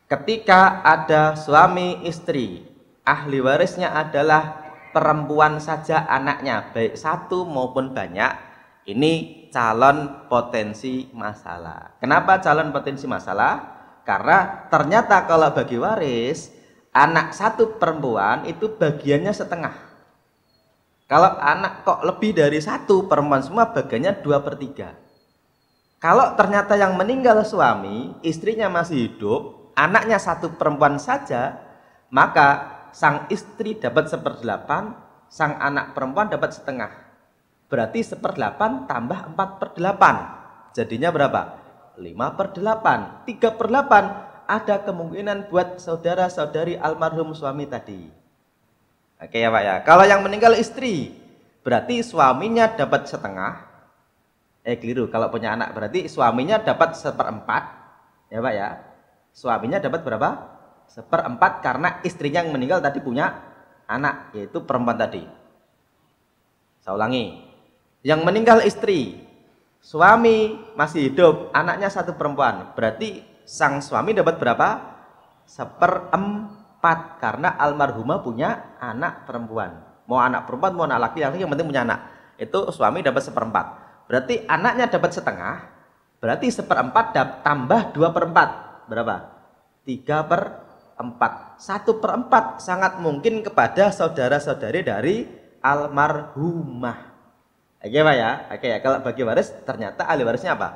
Ketika ada suami istri ahli warisnya adalah perempuan saja anaknya baik satu maupun banyak ini calon potensi masalah kenapa calon potensi masalah karena ternyata kalau bagi waris anak satu perempuan itu bagiannya setengah kalau anak kok lebih dari satu perempuan semua bagiannya dua per tiga kalau ternyata yang meninggal suami istrinya masih hidup anaknya satu perempuan saja maka sang istri dapat seperdelapan, sang anak perempuan dapat setengah. Berarti seperdelapan tambah empat perdelapan, Jadinya berapa? Lima perdelapan, Tiga perdelapan. ada kemungkinan buat saudara-saudari almarhum suami tadi. Oke ya Pak ya. Kalau yang meninggal istri, berarti suaminya dapat setengah. Eh keliru, kalau punya anak berarti suaminya dapat seperempat. Ya Pak ya. Suaminya dapat berapa? seperempat karena istrinya yang meninggal tadi punya anak yaitu perempuan tadi saya ulangi yang meninggal istri suami masih hidup anaknya satu perempuan berarti sang suami dapat berapa seperempat karena almarhumah punya anak perempuan mau anak perempuan mau anak laki laki yang penting punya anak itu suami dapat seperempat berarti anaknya dapat setengah berarti seperempat tambah dua perempat berapa tiga per empat. Satu per empat sangat mungkin kepada saudara-saudari dari almarhumah. Oke Pak ya, oke ya. Kalau bagi waris ternyata ahli warisnya apa?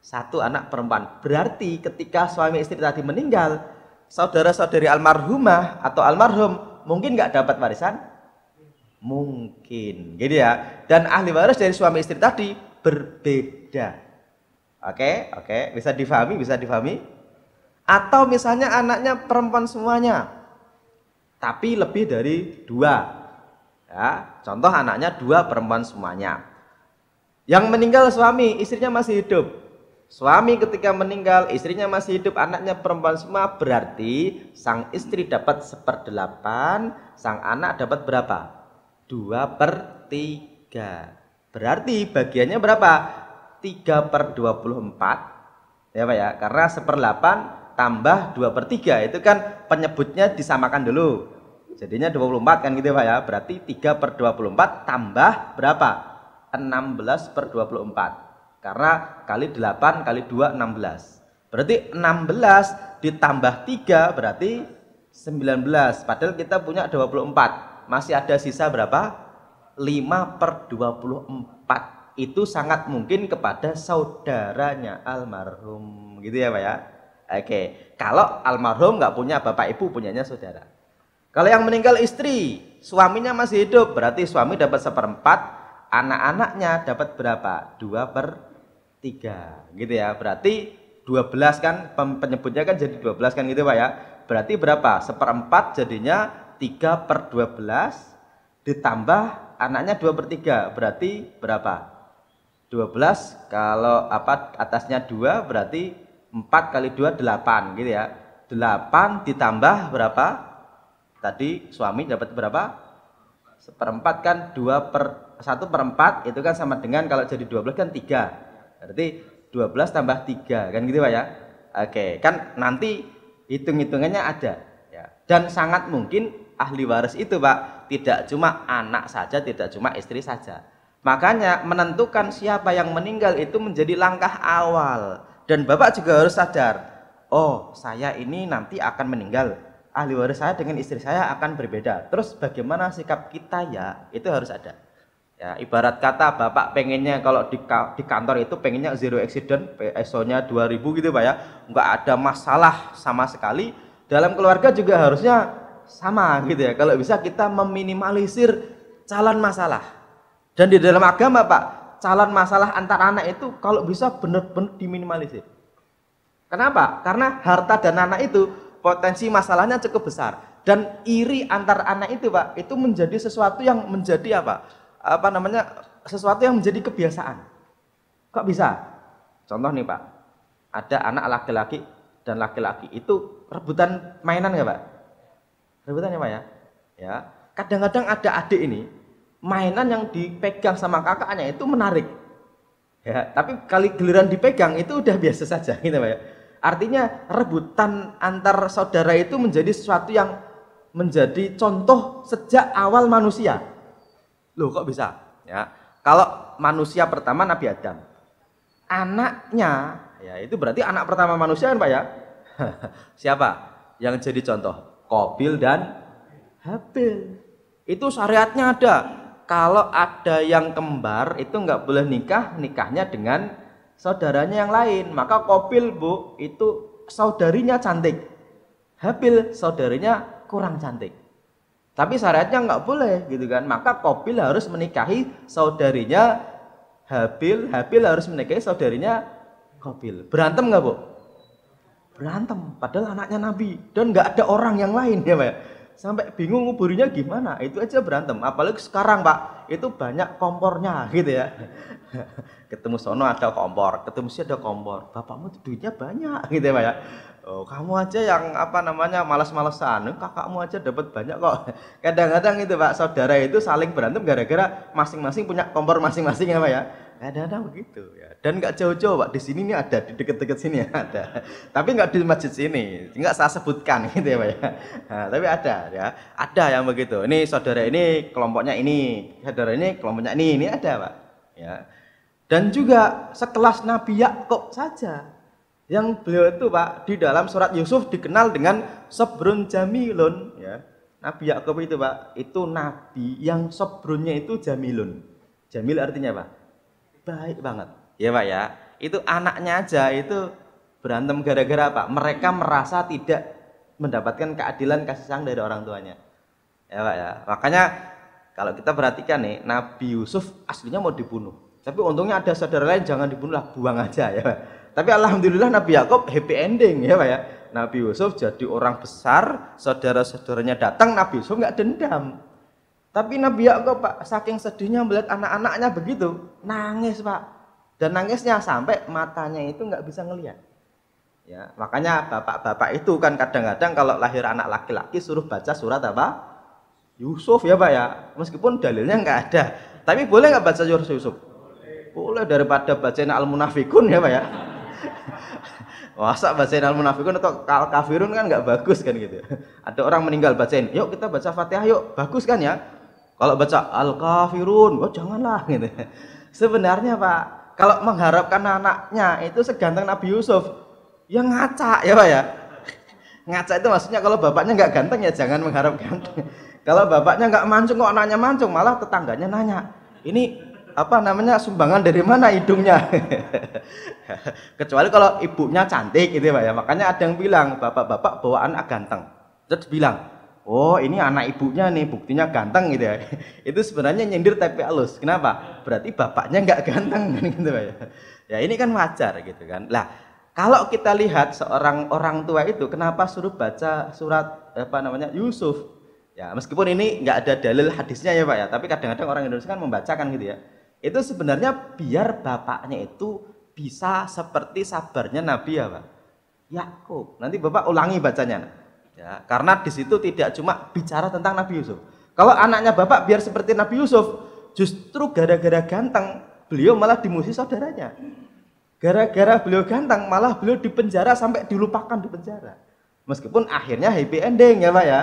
Satu anak perempuan. Berarti ketika suami istri tadi meninggal, saudara-saudari almarhumah atau almarhum mungkin nggak dapat warisan? Mungkin, gitu ya. Dan ahli waris dari suami istri tadi berbeda. Oke, oke, bisa difahami, bisa difahami. Atau misalnya anaknya perempuan semuanya, tapi lebih dari dua. Ya, contoh anaknya dua perempuan semuanya. Yang meninggal suami, istrinya masih hidup. Suami ketika meninggal, istrinya masih hidup, anaknya perempuan semua, berarti sang istri dapat seperdelapan, sang anak dapat berapa? Dua per tiga. Berarti bagiannya berapa? tiga per dua puluh empat ya Pak ya karena seperdelapan tambah 2 per 3 itu kan penyebutnya disamakan dulu jadinya 24 kan gitu ya Pak ya berarti 3 per 24 tambah berapa 16 per 24 karena kali 8 kali 2 16 berarti 16 ditambah 3 berarti 19 padahal kita punya 24 masih ada sisa berapa 5 per 24 itu sangat mungkin kepada saudaranya almarhum gitu ya Pak ya Oke, kalau almarhum nggak punya bapak ibu, punyanya saudara. Kalau yang meninggal istri, suaminya masih hidup, berarti suami dapat seperempat, anak-anaknya dapat berapa? Dua per tiga, gitu ya. Berarti dua belas kan, penyebutnya kan jadi dua belas kan gitu Pak ya. Berarti berapa? Seperempat jadinya tiga per dua belas ditambah anaknya dua per tiga berarti berapa? 12 kalau apa atasnya dua berarti 4 kali 2 8 gitu ya. 8 ditambah berapa? Tadi suami dapat berapa? Seperempat kan 2 per 1 per 4 itu kan sama dengan kalau jadi 12 kan 3. Berarti 12 tambah 3 kan gitu Pak ya. Oke, kan nanti hitung-hitungannya ada ya. Dan sangat mungkin ahli waris itu Pak tidak cuma anak saja, tidak cuma istri saja. Makanya menentukan siapa yang meninggal itu menjadi langkah awal dan bapak juga harus sadar oh saya ini nanti akan meninggal ahli waris saya dengan istri saya akan berbeda terus bagaimana sikap kita ya itu harus ada ya ibarat kata bapak pengennya kalau di, di kantor itu pengennya zero accident PSO nya 2000 gitu pak ya nggak ada masalah sama sekali dalam keluarga juga harusnya sama gitu ya kalau bisa kita meminimalisir calon masalah dan di dalam agama pak calon masalah antar anak itu kalau bisa benar-benar diminimalisir. Kenapa? Karena harta dan anak itu potensi masalahnya cukup besar dan iri antar anak itu pak itu menjadi sesuatu yang menjadi apa? Apa namanya? Sesuatu yang menjadi kebiasaan. Kok bisa? Contoh nih pak, ada anak laki-laki dan laki-laki itu rebutan mainan nggak pak? Rebutan ya pak ya? Ya. Kadang-kadang ada adik ini mainan yang dipegang sama kakaknya itu menarik. Ya, tapi kali geliran dipegang itu udah biasa saja gitu Pak ya. Artinya rebutan antar saudara itu menjadi sesuatu yang menjadi contoh sejak awal manusia. Loh kok bisa? Ya. Kalau manusia pertama Nabi Adam. Anaknya ya itu berarti anak pertama manusia kan Pak ya? Siapa yang jadi contoh? Kobil dan Habil. Itu syariatnya ada kalau ada yang kembar itu nggak boleh nikah nikahnya dengan saudaranya yang lain maka kopil bu itu saudarinya cantik habil saudarinya kurang cantik tapi syaratnya nggak boleh gitu kan maka kopil harus menikahi saudarinya habil habil harus menikahi saudarinya kopil berantem nggak bu berantem padahal anaknya nabi dan nggak ada orang yang lain ya pak sampai bingung nguburinya gimana itu aja berantem apalagi sekarang pak itu banyak kompornya gitu ya ketemu sono ada kompor ketemu si ada kompor bapakmu duitnya banyak gitu ya pak ya oh, kamu aja yang apa namanya malas-malesan kakakmu aja dapat banyak kok kadang-kadang itu pak saudara itu saling berantem gara-gara masing-masing punya kompor masing-masing ya pak ya kadang-kadang begitu ya. Dan nggak jauh-jauh pak, di sini ini ada, di deket-deket sini ada. Tapi nggak di masjid sini, nggak saya sebutkan gitu ya pak ya. Nah, tapi ada ya, ada yang begitu. Ini saudara ini kelompoknya ini, saudara ini kelompoknya ini, ini ada pak. Ya. Dan juga sekelas Nabi Yakub saja yang beliau itu pak di dalam surat Yusuf dikenal dengan Sebrun Jamilun ya. Nabi Yakub itu pak itu nabi yang sebrunnya itu Jamilun. Jamil artinya apa? baik banget ya pak ya itu anaknya aja itu berantem gara-gara apa mereka merasa tidak mendapatkan keadilan kasih sayang dari orang tuanya ya pak ya makanya kalau kita perhatikan nih Nabi Yusuf aslinya mau dibunuh tapi untungnya ada saudara lain jangan dibunuh lah buang aja ya pak. tapi alhamdulillah Nabi Yakob happy ending ya pak ya Nabi Yusuf jadi orang besar saudara-saudaranya datang Nabi Yusuf nggak dendam tapi Nabi Yakub Pak saking sedihnya melihat anak-anaknya begitu, nangis Pak. Dan nangisnya sampai matanya itu nggak bisa ngelihat. Ya, makanya bapak-bapak itu kan kadang-kadang kalau lahir anak laki-laki suruh baca surat apa? Yusuf ya Pak ya. Meskipun dalilnya nggak ada. Tapi boleh nggak baca surat Yusuf? Boleh. boleh daripada baca Al-Munafikun ya Pak ya. Masa baca Al-Munafikun atau Al-Kafirun kan nggak bagus kan gitu. Ya. Ada orang meninggal bacain, yuk kita baca Fatihah yuk, bagus kan ya kalau baca al-kafirun, oh janganlah gitu. Sebenarnya Pak, kalau mengharapkan anaknya itu seganteng Nabi Yusuf, ya ngaca ya Pak ya. Ngaca itu maksudnya kalau bapaknya nggak ganteng ya jangan mengharap ganteng. Kalau bapaknya nggak mancung kok anaknya mancung, malah tetangganya nanya, ini apa namanya sumbangan dari mana hidungnya kecuali kalau ibunya cantik gitu ya pak ya makanya ada yang bilang bapak-bapak anak ganteng terus bilang oh ini anak ibunya nih buktinya ganteng gitu ya itu sebenarnya nyindir tapi halus kenapa berarti bapaknya nggak ganteng kan gitu ya ya ini kan wajar gitu kan lah kalau kita lihat seorang orang tua itu kenapa suruh baca surat apa namanya Yusuf ya meskipun ini nggak ada dalil hadisnya ya pak ya tapi kadang-kadang orang Indonesia kan membacakan gitu ya itu sebenarnya biar bapaknya itu bisa seperti sabarnya Nabi ya pak Yakub nanti bapak ulangi bacanya Ya, karena di situ tidak cuma bicara tentang Nabi Yusuf. Kalau anaknya Bapak biar seperti Nabi Yusuf, justru gara-gara ganteng, beliau malah dimusuhi saudaranya. Gara-gara beliau ganteng, malah beliau dipenjara sampai dilupakan di penjara. Meskipun akhirnya happy ending ya Pak ya.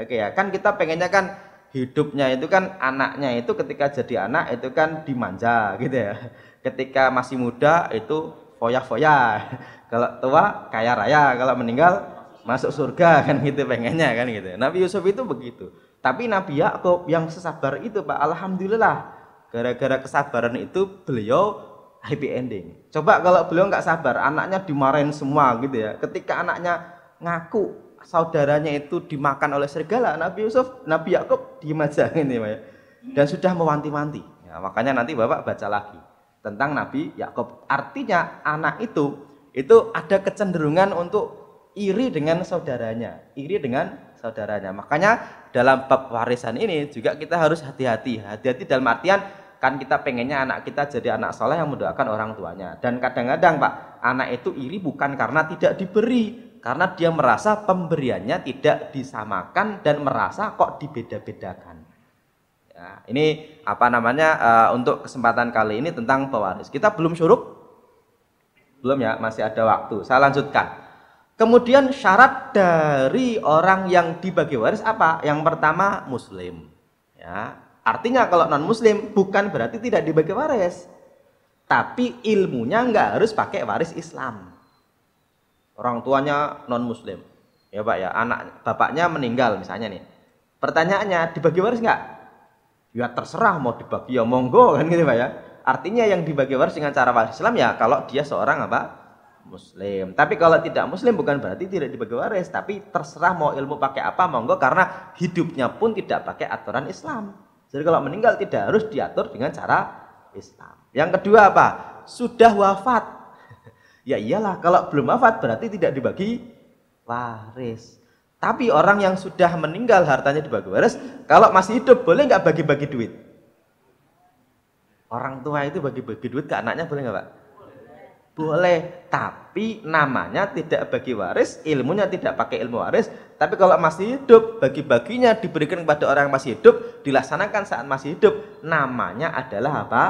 Oke ya, kan kita pengennya kan hidupnya itu kan anaknya itu ketika jadi anak itu kan dimanja gitu ya. Ketika masih muda itu foya-foya. Kalau tua kaya raya, kalau meninggal masuk surga kan gitu pengennya kan gitu. Nabi Yusuf itu begitu. Tapi Nabi Yakub yang sesabar itu Pak, alhamdulillah gara-gara kesabaran itu beliau happy ending. Coba kalau beliau nggak sabar, anaknya dimarahin semua gitu ya. Ketika anaknya ngaku saudaranya itu dimakan oleh serigala, Nabi Yusuf, Nabi Yakub diem aja ini ya. Dan sudah mewanti-wanti. Ya, makanya nanti Bapak baca lagi tentang Nabi Yakub. Artinya anak itu itu ada kecenderungan untuk iri dengan saudaranya, iri dengan saudaranya. Makanya dalam bab warisan ini juga kita harus hati-hati. Hati-hati dalam artian kan kita pengennya anak kita jadi anak soleh yang mendoakan orang tuanya. Dan kadang-kadang Pak, anak itu iri bukan karena tidak diberi, karena dia merasa pemberiannya tidak disamakan dan merasa kok dibeda-bedakan. Ya, ini apa namanya uh, untuk kesempatan kali ini tentang pewaris. Kita belum suruh Belum ya, masih ada waktu. Saya lanjutkan. Kemudian syarat dari orang yang dibagi waris apa? Yang pertama muslim. Ya, artinya kalau non muslim bukan berarti tidak dibagi waris. Tapi ilmunya nggak harus pakai waris Islam. Orang tuanya non muslim. Ya Pak ya, anak bapaknya meninggal misalnya nih. Pertanyaannya dibagi waris nggak? Ya terserah mau dibagi ya monggo kan gitu Pak ya. Artinya yang dibagi waris dengan cara waris Islam ya kalau dia seorang apa? muslim. Tapi kalau tidak muslim bukan berarti tidak dibagi waris, tapi terserah mau ilmu pakai apa monggo karena hidupnya pun tidak pakai aturan Islam. Jadi kalau meninggal tidak harus diatur dengan cara Islam. Yang kedua apa? Sudah wafat. ya iyalah kalau belum wafat berarti tidak dibagi waris. Tapi orang yang sudah meninggal hartanya dibagi waris, kalau masih hidup boleh nggak bagi-bagi duit? Orang tua itu bagi-bagi duit ke anaknya boleh nggak pak? Boleh, tapi namanya tidak bagi waris, ilmunya tidak pakai ilmu waris. Tapi kalau masih hidup, bagi-baginya diberikan kepada orang yang masih hidup, dilaksanakan saat masih hidup. Namanya adalah apa?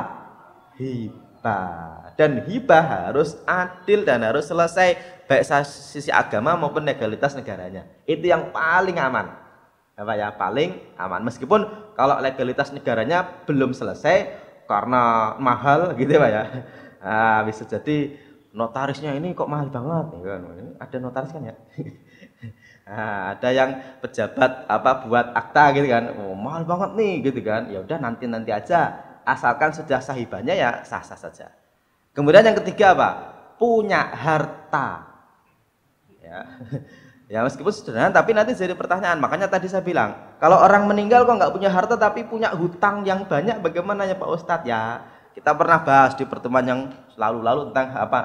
Hibah. Dan hibah harus adil dan harus selesai baik sisi agama maupun legalitas negaranya. Itu yang paling aman apa ya paling aman meskipun kalau legalitas negaranya belum selesai karena mahal gitu ya pak ya ah bisa jadi notarisnya ini kok mahal banget ya kan ada notaris kan ya Nah, ada yang pejabat apa buat akta gitu kan, oh, mahal banget nih gitu kan. Ya udah nanti nanti aja, asalkan sudah sahibannya ya sah sah saja. Kemudian yang ketiga apa? Punya harta. Ya, ya meskipun sederhana tapi nanti jadi pertanyaan. Makanya tadi saya bilang, kalau orang meninggal kok nggak punya harta tapi punya hutang yang banyak, bagaimana ya Pak Ustadz ya? Kita pernah bahas di pertemuan yang lalu-lalu tentang apa?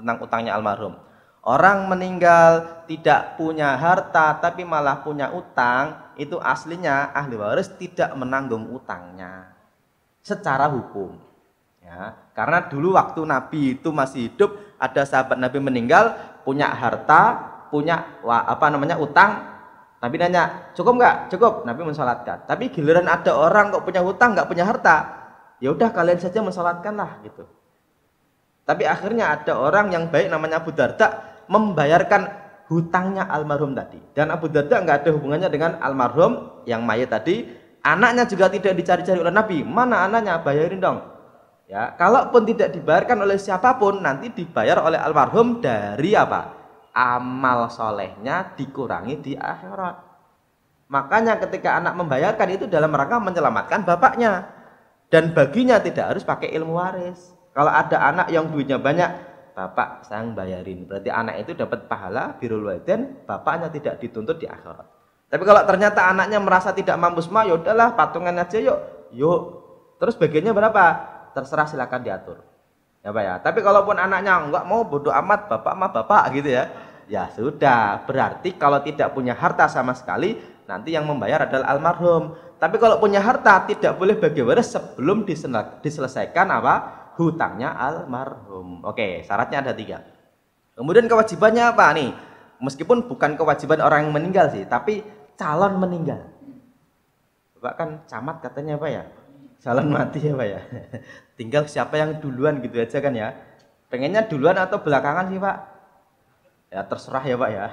Tentang utangnya almarhum. Orang meninggal tidak punya harta tapi malah punya utang, itu aslinya ahli waris tidak menanggung utangnya secara hukum. Ya, karena dulu waktu Nabi itu masih hidup, ada sahabat Nabi meninggal punya harta, punya wah, apa namanya utang. Nabi nanya, cukup nggak? Cukup. Nabi mensolatkan. Tapi giliran ada orang kok punya hutang nggak punya harta, ya udah kalian saja mensolatkanlah gitu. Tapi akhirnya ada orang yang baik namanya Abu Darda membayarkan hutangnya almarhum tadi. Dan Abu Darda nggak ada hubungannya dengan almarhum yang mayat tadi. Anaknya juga tidak dicari-cari oleh Nabi. Mana anaknya? Bayarin dong. Ya, kalaupun tidak dibayarkan oleh siapapun, nanti dibayar oleh almarhum dari apa? Amal solehnya dikurangi di akhirat. Makanya ketika anak membayarkan itu dalam rangka menyelamatkan bapaknya dan baginya tidak harus pakai ilmu waris. Kalau ada anak yang duitnya banyak, bapak sang bayarin. Berarti anak itu dapat pahala birul waiden bapaknya tidak dituntut di akhirat. Tapi kalau ternyata anaknya merasa tidak mampu semua, yaudahlah patungan aja yuk. Yuk. Terus bagiannya berapa? Terserah silakan diatur. Ya Pak ya. Tapi kalaupun anaknya enggak mau bodoh amat, bapak mah bapak gitu ya. Ya sudah, berarti kalau tidak punya harta sama sekali, nanti yang membayar adalah almarhum. Tapi kalau punya harta tidak boleh bagi waris sebelum diselesaikan apa hutangnya almarhum. Oke, syaratnya ada tiga. Kemudian kewajibannya apa nih? Meskipun bukan kewajiban orang yang meninggal sih, tapi calon meninggal. Bapak kan camat katanya apa ya? Calon mati ya Pak ya? Tinggal siapa yang duluan gitu aja kan ya? Pengennya duluan atau belakangan sih Pak? Ya terserah ya Pak ya.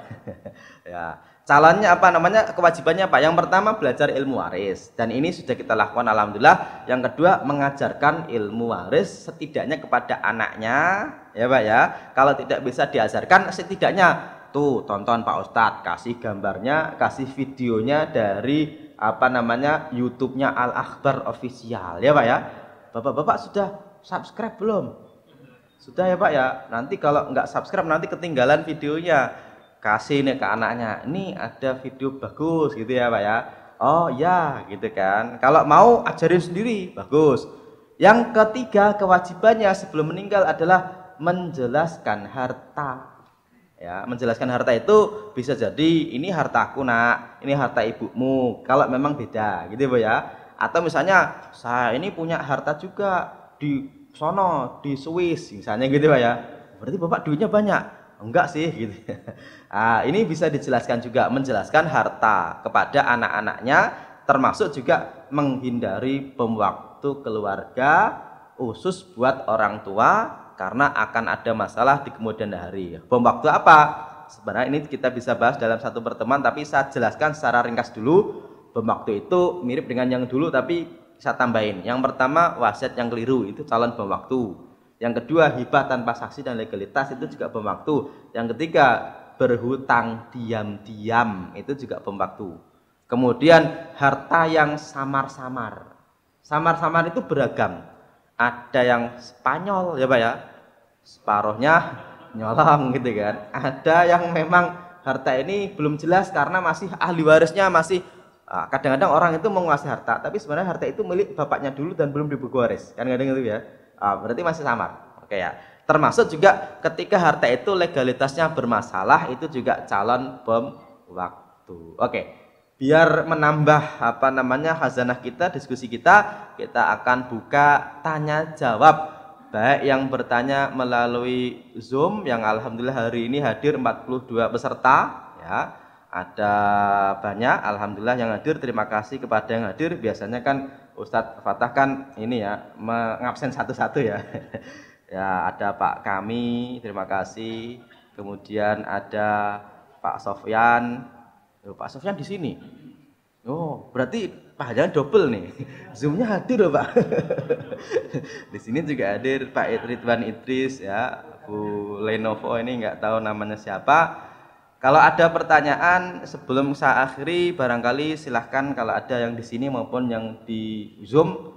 ya calonnya apa namanya kewajibannya apa yang pertama belajar ilmu waris dan ini sudah kita lakukan alhamdulillah yang kedua mengajarkan ilmu waris setidaknya kepada anaknya ya pak ya kalau tidak bisa diajarkan setidaknya tuh tonton pak ustadz kasih gambarnya kasih videonya dari apa namanya YouTube-nya Al Akbar official ya pak ya bapak-bapak sudah subscribe belum sudah ya pak ya nanti kalau nggak subscribe nanti ketinggalan videonya kasih nih ke anaknya ini ada video bagus gitu ya pak ya oh ya gitu kan kalau mau ajarin sendiri bagus yang ketiga kewajibannya sebelum meninggal adalah menjelaskan harta ya menjelaskan harta itu bisa jadi ini hartaku nak ini harta ibumu kalau memang beda gitu ya atau misalnya saya ini punya harta juga di sono di Swiss misalnya gitu pak ya berarti bapak duitnya banyak enggak sih gitu. Nah, ini bisa dijelaskan juga menjelaskan harta kepada anak-anaknya termasuk juga menghindari bom waktu keluarga khusus buat orang tua karena akan ada masalah di kemudian hari. Bom waktu apa? Sebenarnya ini kita bisa bahas dalam satu pertemuan tapi saya jelaskan secara ringkas dulu. Bom waktu itu mirip dengan yang dulu tapi saya tambahin. Yang pertama wasiat yang keliru itu calon bom waktu. Yang kedua, hibah tanpa saksi dan legalitas itu juga bom waktu. Yang ketiga, berhutang diam-diam itu juga bom waktu. Kemudian harta yang samar-samar. Samar-samar itu beragam. Ada yang Spanyol ya Pak ya. Separohnya nyolong gitu kan. Ada yang memang harta ini belum jelas karena masih ahli warisnya masih ah, kadang-kadang orang itu menguasai harta tapi sebenarnya harta itu milik bapaknya dulu dan belum dibeku waris kan kadang, kadang itu ya uh, berarti masih samar oke okay, ya termasuk juga ketika harta itu legalitasnya bermasalah itu juga calon bom waktu oke okay. biar menambah apa namanya hazanah kita diskusi kita kita akan buka tanya jawab baik yang bertanya melalui Zoom yang alhamdulillah hari ini hadir 42 peserta ya. Ada banyak alhamdulillah yang hadir. Terima kasih kepada yang hadir. Biasanya kan Ustadz Fatah kan ini ya mengabsen satu-satu ya. ya ada Pak Kami, terima kasih. Kemudian ada Pak Sofyan. Oh, Pak Sofyan di sini. Oh, berarti Pak Hajar double nih. Zoomnya hadir loh Pak. di sini juga hadir Pak Ridwan Idris ya, Bu Lenovo ini nggak tahu namanya siapa kalau ada pertanyaan sebelum saya akhiri, barangkali silahkan kalau ada yang di sini maupun yang di Zoom.